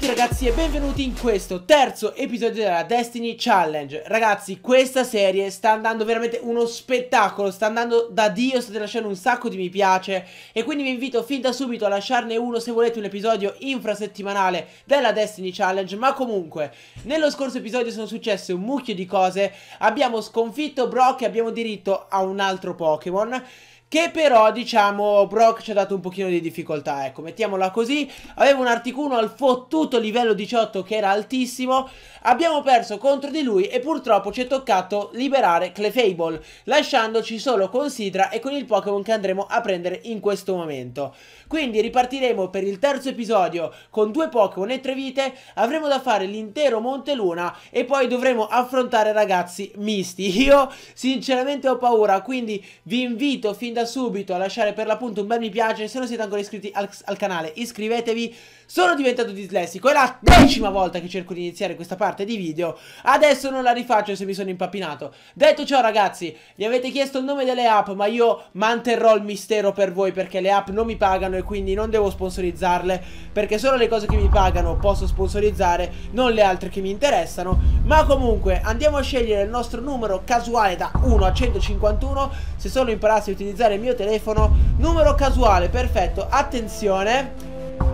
tutti ragazzi e benvenuti in questo terzo episodio della Destiny Challenge Ragazzi questa serie sta andando veramente uno spettacolo Sta andando da Dio, state lasciando un sacco di mi piace E quindi vi invito fin da subito a lasciarne uno se volete un episodio infrasettimanale della Destiny Challenge Ma comunque, nello scorso episodio sono successe un mucchio di cose Abbiamo sconfitto Brock e abbiamo diritto a un altro Pokémon che però, diciamo, Brock ci ha dato un pochino di difficoltà, ecco, mettiamola così. Aveva un Articuno al fottuto livello 18 che era altissimo. Abbiamo perso contro di lui e purtroppo ci è toccato liberare Clefable, lasciandoci solo con Sidra e con il Pokémon che andremo a prendere in questo momento. Quindi ripartiremo per il terzo episodio con due Pokémon e tre vite, avremo da fare l'intero Monte Luna e poi dovremo affrontare ragazzi misti. Io sinceramente ho paura, quindi vi invito fin da da subito a lasciare per l'appunto un bel mi piace se non siete ancora iscritti al, al canale iscrivetevi sono diventato dislessico è la decima volta che cerco di iniziare questa parte di video adesso non la rifaccio se mi sono impappinato detto ciò ragazzi mi avete chiesto il nome delle app ma io manterrò il mistero per voi perché le app non mi pagano e quindi non devo sponsorizzarle perché solo le cose che mi pagano posso sponsorizzare non le altre che mi interessano ma comunque andiamo a scegliere il nostro numero casuale da 1 a 151 se solo imparassi a utilizzare utilizzare il mio telefono Numero casuale, perfetto Attenzione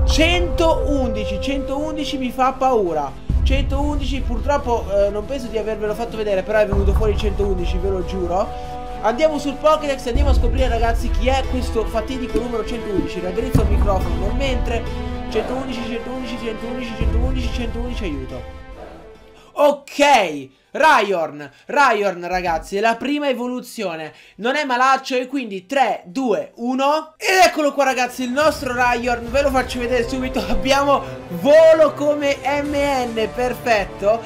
111, 111 mi fa paura 111 purtroppo eh, non penso di avervelo fatto vedere Però è venuto fuori 111, ve lo giuro Andiamo sul Pokédex e andiamo a scoprire ragazzi chi è questo fatidico numero 111 Raddrizzo il microfono nel mentre 111, 111, 111, 111, 111, aiuto Ok, Ryorn, Ryorn ragazzi, è la prima evoluzione, non è malaccio e quindi 3, 2, 1 Ed eccolo qua ragazzi, il nostro Ryorn, ve lo faccio vedere subito, abbiamo volo come MN, perfetto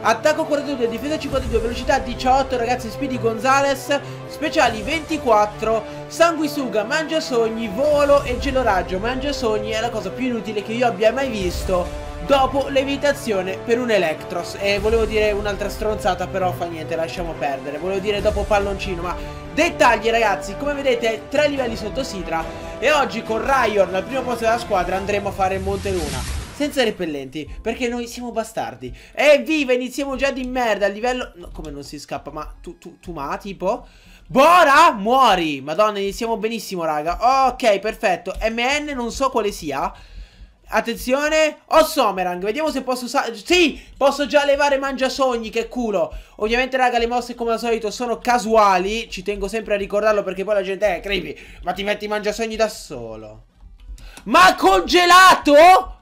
Attacco 42, difesa 52, velocità 18, ragazzi, Speedy Gonzales, speciali 24, sanguisuga, mangia sogni, volo e geloraggio. Mangia sogni è la cosa più inutile che io abbia mai visto dopo levitazione per un Electros. E volevo dire un'altra stronzata, però fa niente, lasciamo perdere. Volevo dire dopo palloncino, ma dettagli ragazzi, come vedete tre livelli sotto Sidra e oggi con Ryan al primo posto della squadra andremo a fare Monte Luna senza repellenti, perché noi siamo bastardi. Evviva, iniziamo già di merda, a livello... No, come non si scappa? Ma tu, tu, tu ma, tipo... Bora, muori! Madonna, iniziamo benissimo, raga. Ok, perfetto. MN non so quale sia, Attenzione, ho Somerang, vediamo se posso Sì, posso già levare Mangiasogni, che culo Ovviamente raga le mosse come al solito sono casuali Ci tengo sempre a ricordarlo perché poi la gente è eh, creepy, ma ti metti Mangiasogni da solo Ma congelato?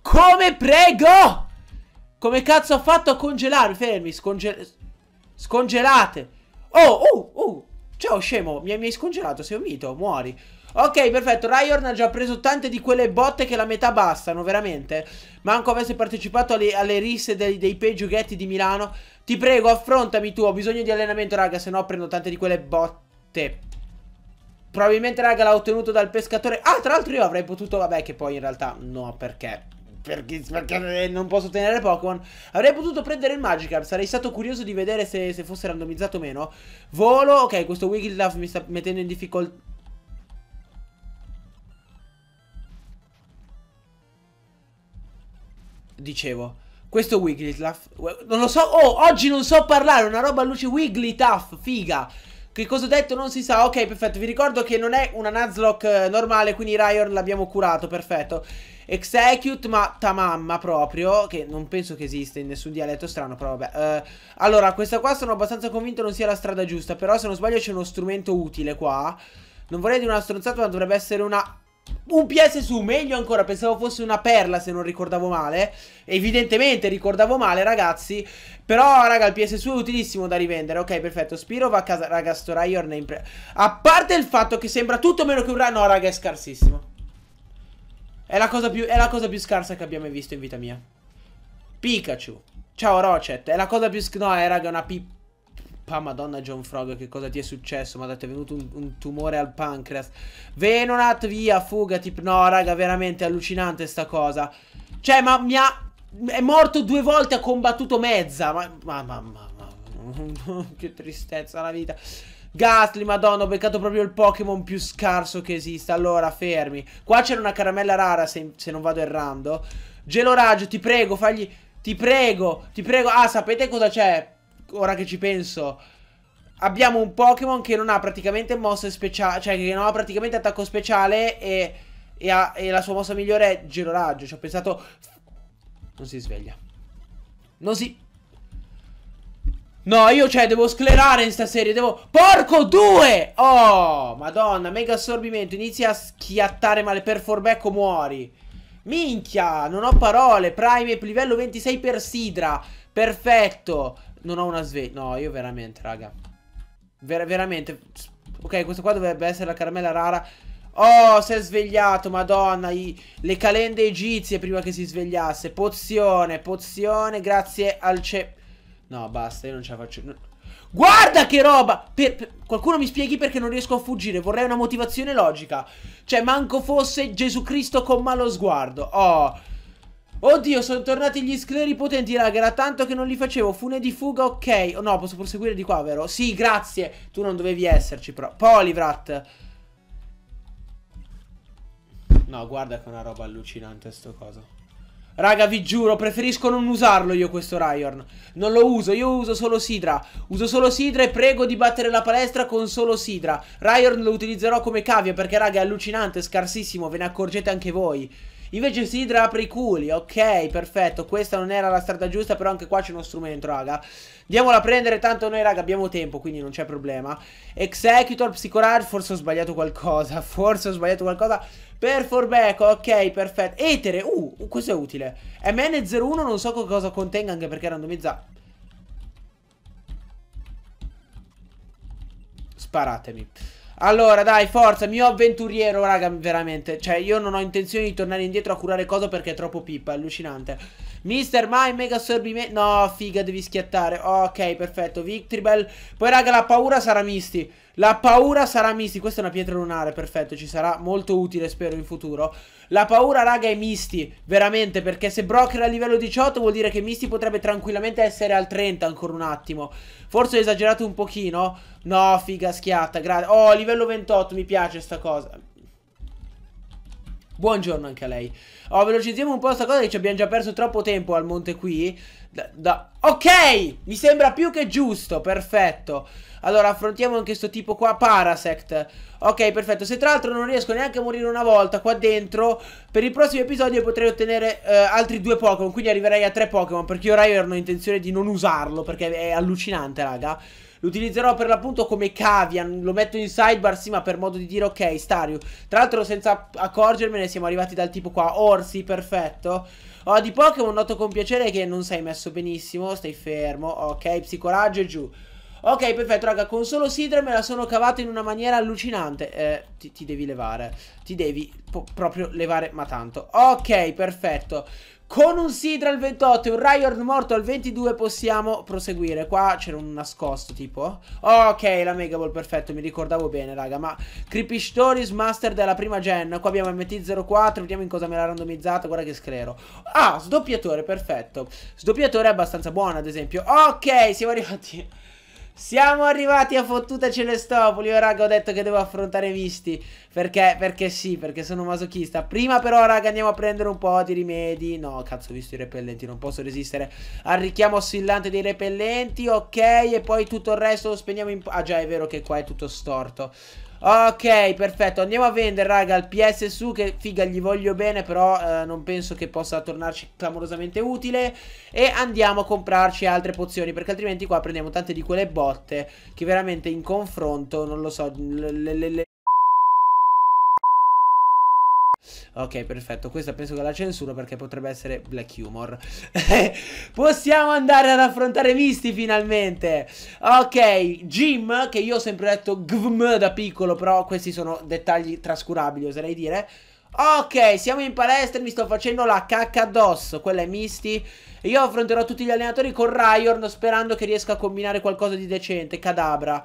Come prego? Come cazzo ha fatto a congelare? Fermi, sconge scongelate Oh, oh, oh Ciao scemo, mi hai scongelato, sei un mito, muori Ok, perfetto. Ryorn ha già preso tante di quelle botte che la metà bastano, veramente. Manco avesse partecipato alle, alle risse dei, dei peggiughetti di Milano. Ti prego, affrontami tu. Ho bisogno di allenamento, raga, se no prendo tante di quelle botte. Probabilmente, raga, l'ha ottenuto dal pescatore. Ah, tra l'altro io avrei potuto... Vabbè, che poi in realtà no, perché... Perché, perché, eh, non posso tenere Pokémon. Avrei potuto prendere il Magikarp. Sarei stato curioso di vedere se, se fosse randomizzato o meno. Volo. Ok, questo Wigglytuff mi sta mettendo in difficoltà. dicevo, questo Wigglytuff, non lo so, oh, oggi non so parlare, una roba a luce Wigglytuff, figa. Che cosa ho detto non si sa, ok perfetto, vi ricordo che non è una Nuzlocke eh, normale, quindi Ryan l'abbiamo curato, perfetto. Execute, ma ta mamma proprio, che non penso che esista in nessun dialetto strano, però vabbè. Uh, allora, questa qua sono abbastanza convinto non sia la strada giusta, però se non sbaglio c'è uno strumento utile qua. Non vorrei di una stronzata, ma dovrebbe essere una un PS su, meglio ancora, pensavo fosse una perla se non ricordavo male. Evidentemente ricordavo male, ragazzi. Però, raga, il PS su è utilissimo da rivendere. Ok, perfetto. Spiro va a casa, raga, sto Riot name. A parte il fatto che sembra tutto meno che un Riot. No, raga, è scarsissimo. È la, cosa più, è la, cosa più, scarsa che abbia mai visto in vita mia. Pikachu. Ciao, Rocet. È la cosa più... No, è, eh, raga, è una pippa. Pa madonna John Frog che cosa ti è successo? Madonna ti è venuto un, un, tumore al pancreas Venonat via fuga fugati No raga veramente allucinante sta cosa Cioè ma mi ha È morto due volte ha combattuto mezza Ma mamma ma, ma, Che tristezza la vita Ghastly, madonna, ho beccato proprio il Pokémon più scarso che esista. Allora, fermi. Qua c'era una caramella rara, se, se, non vado errando. Geloraggio, ti prego, fagli... Ti prego, ti prego. Ah, sapete cosa c'è? ora che ci penso, abbiamo un Pokémon che non ha praticamente mosse speciali, cioè che non ha praticamente attacco speciale e, e, ha, e la sua mossa migliore è giro raggio. Ci ho pensato... Non si sveglia. Non si... No, io cioè devo sclerare in sta serie, devo... Porco due! Oh, madonna, mega assorbimento, inizia a schiattare male, per forbecco muori. Minchia, non ho parole, Prime livello 26 per Sidra, perfetto. Non ho una sveglia. No, io veramente, raga. Ver veramente. Ok, questo qua dovrebbe essere la caramella rara. Oh, si è svegliato, madonna. I... le calende egizie prima che si svegliasse. Pozione, pozione, grazie al ce... No, basta, io non ce la faccio... No. Guarda che roba! Per, per... qualcuno mi spieghi perché non riesco a fuggire. Vorrei una motivazione logica. Cioè, manco fosse Gesù Cristo con malo sguardo. Oh... Oddio, sono tornati gli scleri potenti, raga. Era tanto che non li facevo. Fune di fuga, ok. Oh, no, posso proseguire di qua, vero? Sì, grazie. Tu non dovevi esserci, però. Polivrat. No, guarda che è una roba allucinante sto coso. Raga, vi giuro, preferisco non usarlo io questo Ryorn. Non lo uso, io uso solo Sidra. Uso solo Sidra e prego di battere la palestra con solo Sidra. Ryorn lo utilizzerò come cavia perché, raga, è allucinante, è scarsissimo, ve ne accorgete anche voi. Invece Sidra apre i culi, ok, perfetto, questa non era la strada giusta, però anche qua c'è uno strumento, raga. Andiamola a prendere, tanto noi, raga, abbiamo tempo, quindi non c'è problema. Executor, Psychorar, forse ho sbagliato qualcosa, forse ho sbagliato qualcosa. Perforbeco ok, perfetto. Etere, uh, uh questo è utile. MN01 non so cosa contenga, anche perché randomizza Sparatemi. Allora, dai, forza, mio avventuriero, raga, veramente. Cioè, io non ho intenzione di tornare indietro a curare cosa perché è troppo pippa, è allucinante. Mister Mai mega assorbimento No figa devi schiattare Ok perfetto Victory Bell Poi raga la paura sarà misti la paura sarà misti, questa è una pietra lunare, perfetto, ci sarà molto utile spero in futuro. La paura raga è misti, veramente, perché se Brock era a livello 18 vuol dire che misti potrebbe tranquillamente essere al 30 ancora un attimo. Forse ho esagerato un pochino? No, figa schiatta, grazie. Oh, livello 28, mi piace sta cosa. Buongiorno anche a lei. Oh, velocizziamo un po' questa cosa che ci abbiamo già perso troppo tempo al monte qui. Da, da... Ok! Mi sembra più che giusto, perfetto. Allora, affrontiamo anche questo tipo qua, Parasect. Ok, perfetto. Se tra l'altro non riesco neanche a morire una volta qua dentro, per il prossimo episodio potrei ottenere eh, altri due Pokémon, quindi arriverei a tre Pokémon, perché ora io ero in intenzione di non usarlo, perché è allucinante, raga. Lo utilizzerò per l'appunto come Cavian. Lo metto in sidebar, sì, ma per modo di dire ok, Stario Tra l'altro senza accorgermene siamo arrivati dal tipo qua. Orsi, perfetto. Oh, di Pokémon noto con piacere che non sei messo benissimo. Stai fermo. Ok, psicoraggio e giù. Ok, perfetto, raga, con solo Sidra me la sono cavata in una maniera allucinante. Eh, ti, ti devi levare. Ti devi proprio levare, ma tanto. Ok, perfetto. Con un Sidra al 28 e un Rayord morto al 22 possiamo proseguire. Qua c'era un nascosto tipo. Ok, la Mega Ball, perfetto, mi ricordavo bene, raga. Ma Creepy Stories Master della prima gen. Qua abbiamo MT04, vediamo in cosa me l'ha randomizzata. Guarda che sclero. Ah, sdoppiatore, perfetto. Sdoppiatore è abbastanza buono, ad esempio. Ok, siamo arrivati... Siamo arrivati a fottuta Celestopoli. Ora raga ho detto che devo affrontare visti. Perché? Perché sì, perché sono masochista. Prima però raga andiamo a prendere un po' di rimedi. No, cazzo, ho visto i repellenti. Non posso resistere al richiamo oscillante dei repellenti. Ok, e poi tutto il resto lo spegniamo in... Ah già, è vero che qua è tutto storto. Ok, perfetto, andiamo a vendere, raga, il PS su che figa gli voglio bene, però eh, non penso che possa tornarci clamorosamente utile e andiamo a comprarci altre pozioni, perché altrimenti qua prendiamo tante di quelle botte che veramente in confronto, non lo so, le, le, le Ok, perfetto. Questa penso che la censuro perché potrebbe essere black humor. Possiamo andare ad affrontare Misty finalmente. Ok, Jim, che io ho sempre detto gvm da piccolo, però questi sono dettagli trascurabili, oserei dire. Ok, siamo in palestra, mi sto facendo la cacca addosso, quella è Misty. Io affronterò tutti gli allenatori con Ryorn sperando che riesca a combinare qualcosa di decente. Cadabra,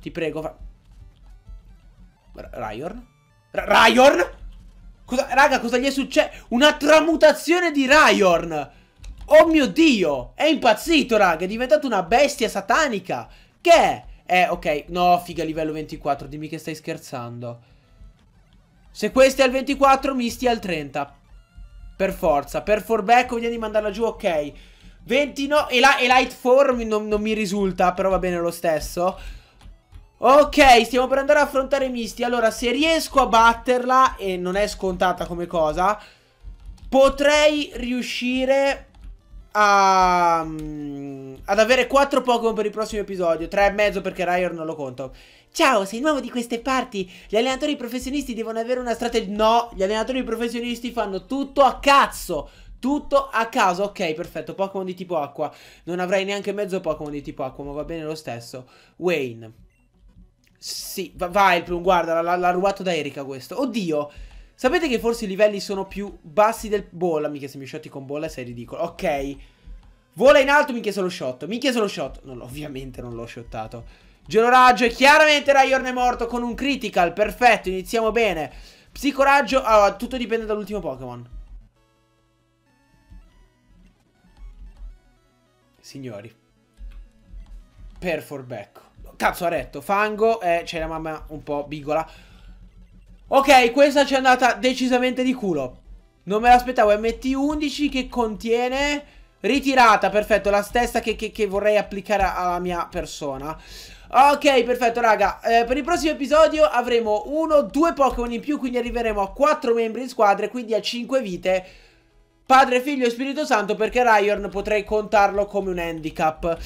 ti prego. Fa... Ryorn? R Ryorn? Cosa, raga, cosa gli è successo? Una tramutazione di Ryorn! Oh mio Dio! È impazzito, raga! È diventato una bestia satanica! Che è? Eh, ok. No, figa, livello 24. Dimmi che stai scherzando. Se questo è al 24, mi stia al 30. Per forza. Per forbecco, vieni di mandarla giù, ok. 29. E, la, e Light Form non, non mi risulta, però va bene lo stesso. Ok, stiamo per andare a affrontare Misty. Allora, se riesco a batterla, e non è scontata come cosa, potrei riuscire a, mm, ad avere 4 Pokémon per il prossimo episodio 3 e mezzo perché Ryan non lo conto Ciao, sei nuovo di queste parti Gli allenatori professionisti devono avere una strategia No, gli allenatori professionisti fanno tutto a cazzo tutto a caso, ok, perfetto, Pokémon di tipo acqua Non avrei neanche mezzo Pokémon di tipo acqua, ma va bene lo stesso Wayne sì, vai il plum, guarda, l'ha, l'ha rubato da Erika questo. Oddio, sapete che forse i livelli sono più bassi del... Bolla, mica se mi shotti con bolla sei ridicolo. Ok, vola in alto, minchia se lo shot, minchia se lo shot. Non, ovviamente non l'ho shottato. Geloraggio e chiaramente Raiorn è morto con un critical, perfetto, iniziamo bene. Psicoraggio, allora, ah, tutto dipende dall'ultimo Pokémon. Signori, per forbecco. Cazzo, ha retto. Fango e eh, c'è la mamma un po' bigola. Ok, questa ci è andata decisamente di culo. Non me l'aspettavo. MT11 che contiene... Ritirata, perfetto. La stessa che, che, che vorrei applicare alla mia persona. Ok, perfetto raga, eh, per il prossimo episodio avremo uno, due Pokémon in più, quindi arriveremo a quattro membri in squadra e quindi a cinque vite Padre, figlio e Spirito Santo perché Ryan potrei contarlo come un handicap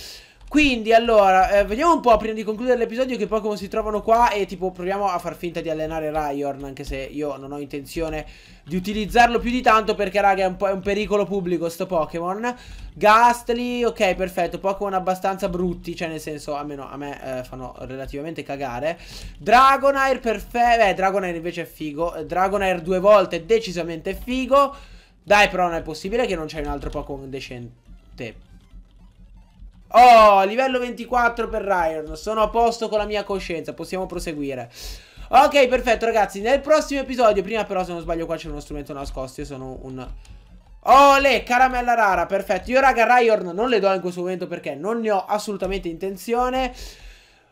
quindi allora, eh, vediamo un po' prima di concludere l'episodio che Pokémon si trovano qua e tipo proviamo a far finta di allenare Raiorn anche se io non ho intenzione di utilizzarlo più di tanto perché raga è un, è un pericolo pubblico sto Pokémon. Gastly, ok perfetto, Pokémon abbastanza brutti, cioè nel senso almeno a me eh, fanno relativamente cagare. Dragonair perfetto, beh Dragonair invece è figo, Dragonair due volte decisamente figo. Dai però non è possibile che non c'è un altro Pokémon decente Oh, livello 24 per Ryan. Sono a posto con la mia coscienza. Possiamo proseguire. Ok, perfetto, ragazzi. Nel prossimo episodio. Prima, però, se non sbaglio, qua c'è uno strumento nascosto. Io sono un. Oh, le caramella rara, perfetto. Io, raga, Ryan non le do in questo momento perché non ne ho assolutamente intenzione.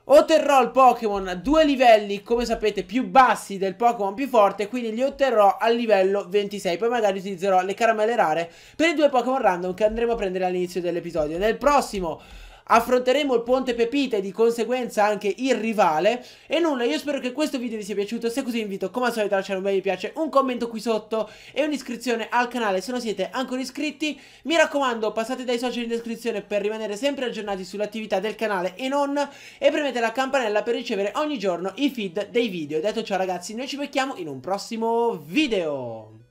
Otterrò il Pokémon a due livelli, come sapete, più bassi del Pokémon più forte, quindi li otterrò al livello 26. Poi magari utilizzerò le caramelle rare per i due Pokémon random che andremo a prendere all'inizio dell'episodio. Nel prossimo affronteremo il Ponte Pepita e di conseguenza anche il rivale. E nulla, io spero che questo video vi sia piaciuto, se così vi invito come al solito a lasciare un bel mi piace, un commento qui sotto e un'iscrizione al canale se non siete ancora iscritti. Mi raccomando, passate dai social in descrizione per rimanere sempre aggiornati sull'attività del canale e non e premete la campanella per ricevere ogni giorno i feed dei video. Detto ciò ragazzi, noi ci becchiamo in un prossimo video!